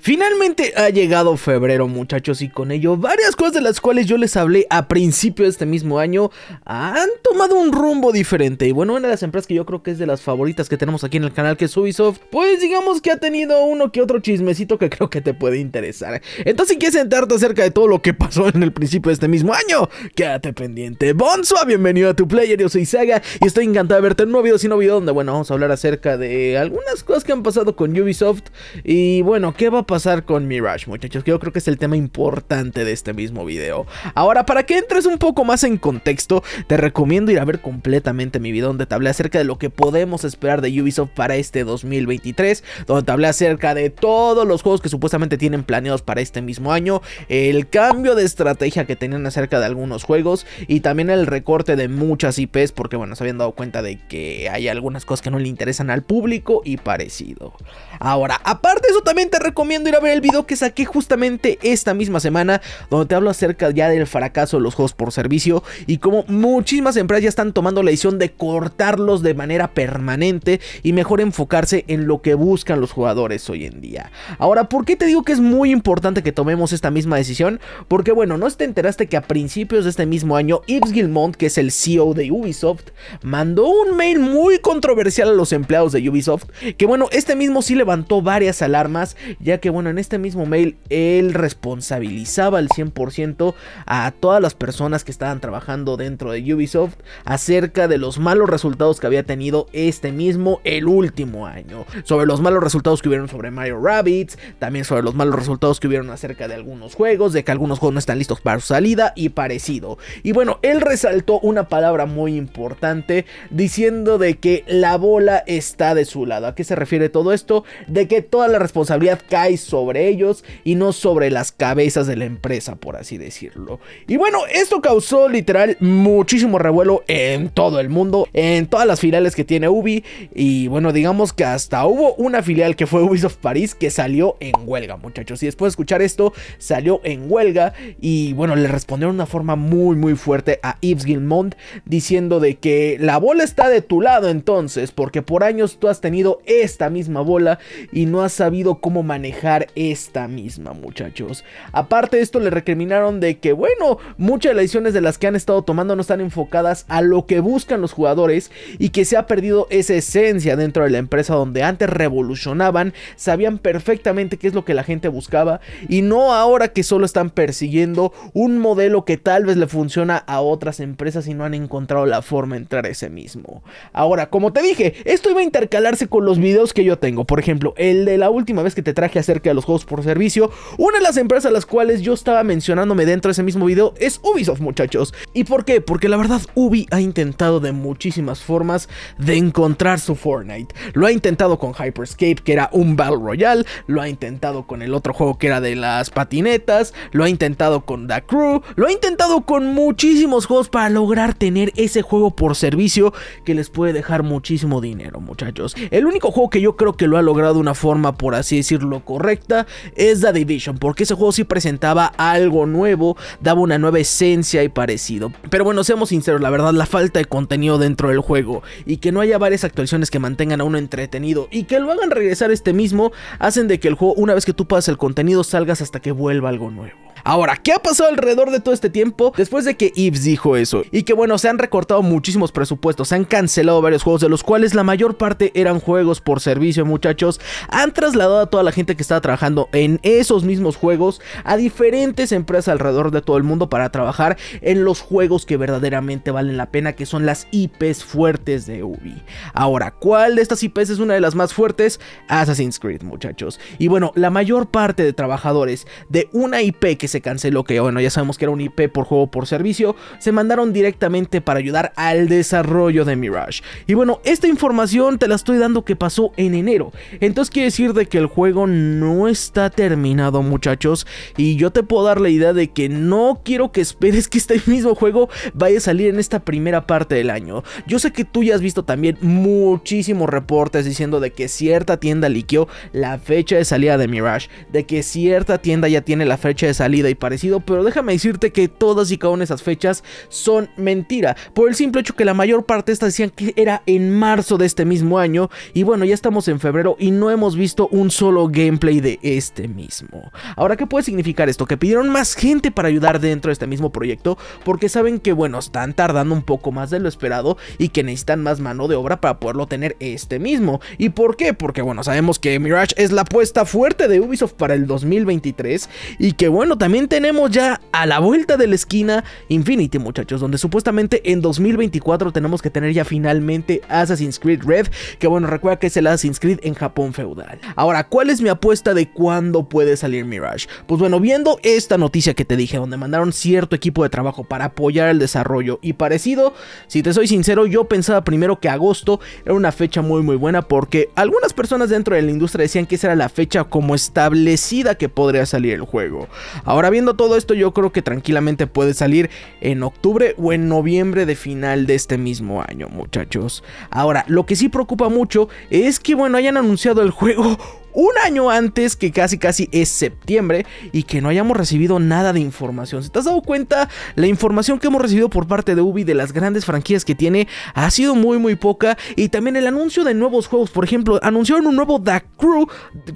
Finalmente ha llegado febrero muchachos y con ello varias cosas de las cuales yo les hablé a principio de este mismo año han tomado un rumbo diferente y bueno una de las empresas que yo creo que es de las favoritas que tenemos aquí en el canal que es Ubisoft pues digamos que ha tenido uno que otro chismecito que creo que te puede interesar entonces si quieres sentarte acerca de todo lo que pasó en el principio de este mismo año quédate pendiente Bonsoa, bienvenido a tu player yo soy Saga y estoy encantado de verte en un nuevo video sin nuevo video donde bueno vamos a hablar acerca de algunas cosas que han pasado con Ubisoft y bueno qué va pasar con Mirage, muchachos? Que yo creo que es el tema importante de este mismo video. Ahora, para que entres un poco más en contexto, te recomiendo ir a ver completamente mi video donde te hablé acerca de lo que podemos esperar de Ubisoft para este 2023, donde te hablé acerca de todos los juegos que supuestamente tienen planeados para este mismo año, el cambio de estrategia que tenían acerca de algunos juegos y también el recorte de muchas IPs, porque bueno, se habían dado cuenta de que hay algunas cosas que no le interesan al público y parecido. Ahora, aparte de eso también te recomiendo ir a ver el video que saqué justamente esta misma semana, donde te hablo acerca ya del fracaso de los juegos por servicio y cómo muchísimas empresas ya están tomando la decisión de cortarlos de manera permanente y mejor enfocarse en lo que buscan los jugadores hoy en día. Ahora, ¿por qué te digo que es muy importante que tomemos esta misma decisión? Porque bueno, no te enteraste que a principios de este mismo año, Yves Gilmont, que es el CEO de Ubisoft, mandó un mail muy controversial a los empleados de Ubisoft, que bueno, este mismo sí levantó varias alarmas, ya que bueno, en este mismo mail él responsabilizaba al 100% a todas las personas que estaban trabajando dentro de Ubisoft acerca de los malos resultados que había tenido este mismo el último año, sobre los malos resultados que hubieron sobre Mario Rabbits, también sobre los malos resultados que hubieron acerca de algunos juegos, de que algunos juegos no están listos para su salida y parecido. Y bueno, él resaltó una palabra muy importante diciendo de que la bola está de su lado. ¿A qué se refiere todo esto? De que toda la responsabilidad cae sobre ellos y no sobre las cabezas de la empresa, por así decirlo. Y bueno, esto causó literal muchísimo revuelo en todo el mundo, en todas las filiales que tiene Ubi. Y bueno, digamos que hasta hubo una filial que fue Ubisoft París que salió en huelga, muchachos. Y después de escuchar esto, salió en huelga y bueno, le respondieron de una forma muy, muy fuerte a Yves Guillemont diciendo de que la bola está de tu lado entonces, porque por años tú has tenido esta misma bola y no has sabido cómo manejar esta misma, muchachos. Aparte de esto, le recriminaron de que, bueno, muchas de las decisiones de las que han estado tomando no están enfocadas a lo que buscan los jugadores y que se ha perdido esa esencia dentro de la empresa donde antes revolucionaban, sabían perfectamente qué es lo que la gente buscaba y no ahora que solo están persiguiendo un modelo que tal vez le funciona a otras empresas y no han encontrado la forma de entrar a ese mismo. Ahora, como te dije, esto iba a intercalarse con los videos que yo tengo. Por ejemplo, el de la última vez que te traje acerca de los juegos por servicio. Una de las empresas a las cuales yo estaba mencionándome dentro de ese mismo video es Ubisoft, muchachos. ¿Y por qué? Porque la verdad Ubi ha intentado de muchísimas formas de encontrar su Fortnite. Lo ha intentado con Hyperscape, que era un Battle Royale, lo ha intentado con el otro juego que era de las patinetas, lo ha intentado con The Crew, lo ha intentado con muchísimos juegos para lograr tener ese juego por servicio que les puede dejar muchísimo dinero, muchachos. El único juego que yo creo que lo ha logrado de una forma, por así decirlo, correcta es The Division, porque ese juego si presentaba algo nuevo, daba una nueva esencia y parecido. Pero bueno, seamos sinceros, la verdad la falta de contenido dentro del juego y que no haya varias actuaciones que mantengan a uno entretenido y que lo hagan regresar este mismo, hacen de que el juego una vez que tú pasas el contenido salgas hasta que vuelva algo nuevo. Ahora, ¿qué ha pasado alrededor de todo este tiempo después de que Ives dijo eso? Y que bueno, se han recortado muchísimos presupuestos, se han cancelado varios juegos, de los cuales la mayor parte eran juegos por servicio, muchachos. Han trasladado a toda la gente que estaba trabajando en esos mismos juegos a diferentes empresas alrededor de todo el mundo para trabajar en los juegos que verdaderamente valen la pena, que son las IPs fuertes de Ubi. Ahora, ¿cuál de estas IPs es una de las más fuertes? Assassin's Creed, muchachos. Y bueno, la mayor parte de trabajadores de una IP que se canceló, que bueno, ya sabemos que era un IP por juego por servicio, se mandaron directamente para ayudar al desarrollo de Mirage. Y bueno, esta información te la estoy dando que pasó en enero. Entonces quiere decir de que el juego no no está terminado, muchachos. Y yo te puedo dar la idea de que no quiero que esperes que este mismo juego vaya a salir en esta primera parte del año. Yo sé que tú ya has visto también muchísimos reportes diciendo de que cierta tienda liqueó la fecha de salida de Mirage, de que cierta tienda ya tiene la fecha de salida y parecido, pero déjame decirte que todas y cada una de esas fechas son mentira, por el simple hecho que la mayor parte de estas decían que era en marzo de este mismo año y bueno, ya estamos en febrero y no hemos visto un solo gameplay de este mismo. Ahora, ¿qué puede significar esto? Que pidieron más gente para ayudar dentro de este mismo proyecto porque saben que, bueno, están tardando un poco más de lo esperado y que necesitan más mano de obra para poderlo tener este mismo. ¿Y por qué? Porque, bueno, sabemos que Mirage es la apuesta fuerte de Ubisoft para el 2023 y que, bueno, también tenemos ya a la vuelta de la esquina Infinity, muchachos, donde supuestamente en 2024 tenemos que tener ya finalmente Assassin's Creed Red, que, bueno, recuerda que es el Assassin's Creed en Japón feudal. Ahora, ¿cuál es mi apuesta? de cuándo puede salir Mirage. Pues bueno, viendo esta noticia que te dije, donde mandaron cierto equipo de trabajo para apoyar el desarrollo y parecido, si te soy sincero, yo pensaba primero que agosto era una fecha muy muy buena porque algunas personas dentro de la industria decían que esa era la fecha como establecida que podría salir el juego. Ahora viendo todo esto, yo creo que tranquilamente puede salir en octubre o en noviembre de final de este mismo año, muchachos. Ahora, lo que sí preocupa mucho es que bueno, hayan anunciado el juego un año antes, que casi casi es septiembre, y que no hayamos recibido nada de información. ¿Se te has dado cuenta? La información que hemos recibido por parte de Ubi de las grandes franquicias que tiene ha sido muy muy poca, y también el anuncio de nuevos juegos, por ejemplo, anunciaron un nuevo The Crew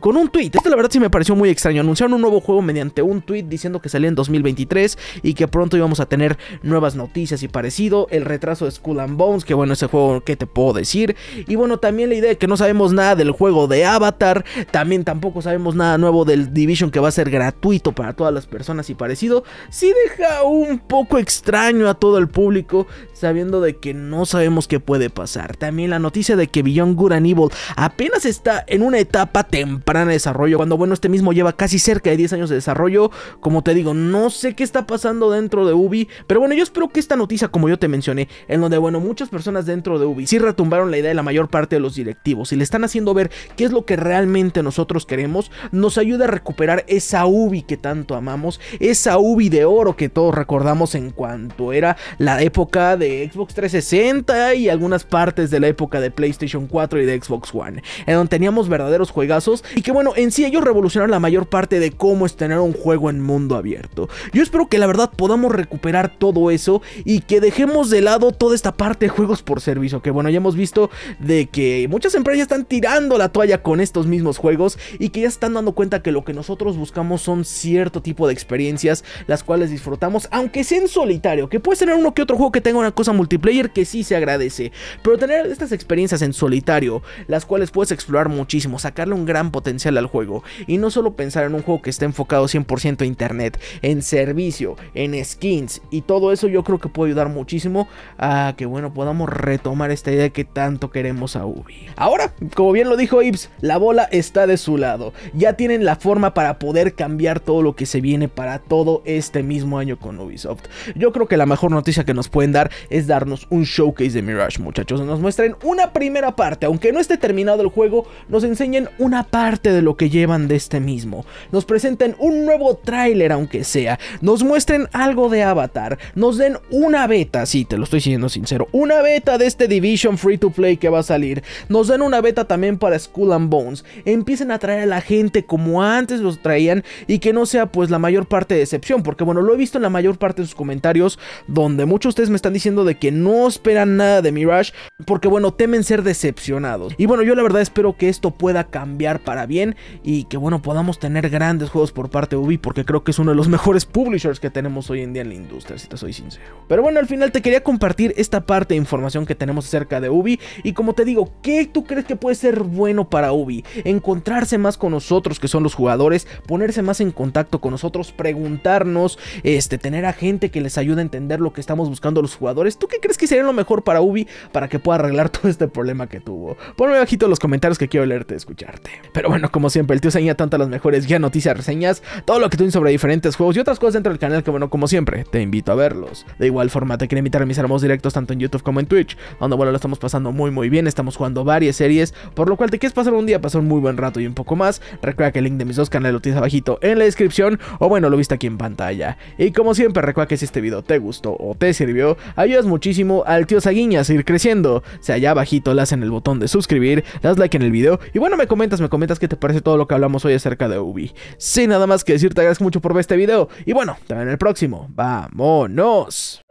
con un tweet. Esto la verdad sí me pareció muy extraño, anunciaron un nuevo juego mediante un tweet diciendo que salía en 2023 y que pronto íbamos a tener nuevas noticias y parecido, el retraso de Skull and Bones, que bueno, ese juego qué te puedo decir, y bueno, también la idea de que no sabemos nada del juego de Avatar, también tampoco sabemos nada nuevo del Division que va a ser gratuito para todas las personas y parecido. si deja un poco extraño a todo el público sabiendo de que no sabemos qué puede pasar. También la noticia de que Beyond Good and Evil apenas está en una etapa temprana de desarrollo. Cuando bueno, este mismo lleva casi cerca de 10 años de desarrollo. Como te digo, no sé qué está pasando dentro de Ubi. Pero bueno, yo espero que esta noticia, como yo te mencioné, en donde bueno, muchas personas dentro de Ubi sí retumbaron la idea de la mayor parte de los directivos y le están haciendo ver qué es lo que realmente nosotros queremos, nos ayuda a recuperar esa Ubi que tanto amamos, esa Ubi de oro que todos recordamos en cuanto era la época de Xbox 360 y algunas partes de la época de PlayStation 4 y de Xbox One, en donde teníamos verdaderos juegazos y que bueno, en sí ellos revolucionaron la mayor parte de cómo es tener un juego en mundo abierto. Yo espero que la verdad podamos recuperar todo eso y que dejemos de lado toda esta parte de juegos por servicio, que bueno, ya hemos visto de que muchas empresas están tirando la toalla con estos mismos juegos y que ya están dando cuenta que lo que nosotros buscamos son cierto tipo de experiencias, las cuales disfrutamos, aunque sea en solitario, que puede tener uno que otro juego que tenga una cosa multiplayer que sí se agradece, pero tener estas experiencias en solitario, las cuales puedes explorar muchísimo, sacarle un gran potencial al juego y no solo pensar en un juego que esté enfocado 100% a internet, en servicio, en skins y todo eso yo creo que puede ayudar muchísimo a que bueno podamos retomar esta idea que tanto queremos a Ubi. Ahora, como bien lo dijo Ips, la bola está de su lado. Ya tienen la forma para poder cambiar todo lo que se viene para todo este mismo año con Ubisoft. Yo creo que la mejor noticia que nos pueden dar es darnos un showcase de Mirage, muchachos. Nos muestren una primera parte, aunque no esté terminado el juego, nos enseñen una parte de lo que llevan de este mismo. Nos presenten un nuevo tráiler, aunque sea. Nos muestren algo de Avatar. Nos den una beta, sí, te lo estoy diciendo sincero. Una beta de este Division Free to Play que va a salir. Nos den una beta también para School and Bones. En empiecen a traer a la gente como antes los traían y que no sea pues la mayor parte de decepción, porque bueno, lo he visto en la mayor parte de sus comentarios donde muchos de ustedes me están diciendo de que no esperan nada de Mirage, porque bueno, temen ser decepcionados. Y bueno, yo la verdad espero que esto pueda cambiar para bien y que bueno, podamos tener grandes juegos por parte de Ubi, porque creo que es uno de los mejores publishers que tenemos hoy en día en la industria, si te soy sincero. Pero bueno, al final te quería compartir esta parte de información que tenemos acerca de Ubi y como te digo, ¿qué tú crees que puede ser bueno para Ubi? en encontrarse más con nosotros que son los jugadores, ponerse más en contacto con nosotros, preguntarnos, este, tener a gente que les ayude a entender lo que estamos buscando los jugadores. ¿Tú qué crees que sería lo mejor para Ubi para que pueda arreglar todo este problema que tuvo? Ponme bajito los comentarios que quiero leerte, escucharte. Pero bueno, como siempre, el tío seña tanto las mejores guías, noticias, reseñas, todo lo que tienen sobre diferentes juegos y otras cosas dentro del canal que bueno, como siempre, te invito a verlos. De igual forma, te quiero invitar a mis hermosos directos tanto en YouTube como en Twitch, donde bueno, lo estamos pasando muy muy bien, estamos jugando varias series, por lo cual te quieres pasar un día, pasar un muy buen rato y un poco más. Recuerda que el link de mis dos canales lo tienes abajito en la descripción o bueno, lo viste aquí en pantalla. Y como siempre, recuerda que si este video te gustó o te sirvió, ayudas muchísimo al tío Saguiña a seguir creciendo. se allá abajito le en el botón de suscribir, das like en el video y bueno, me comentas, me comentas qué te parece todo lo que hablamos hoy acerca de Ubi. Sin nada más que decirte, agradezco mucho por ver este video y bueno, te veo en el próximo. ¡Vámonos!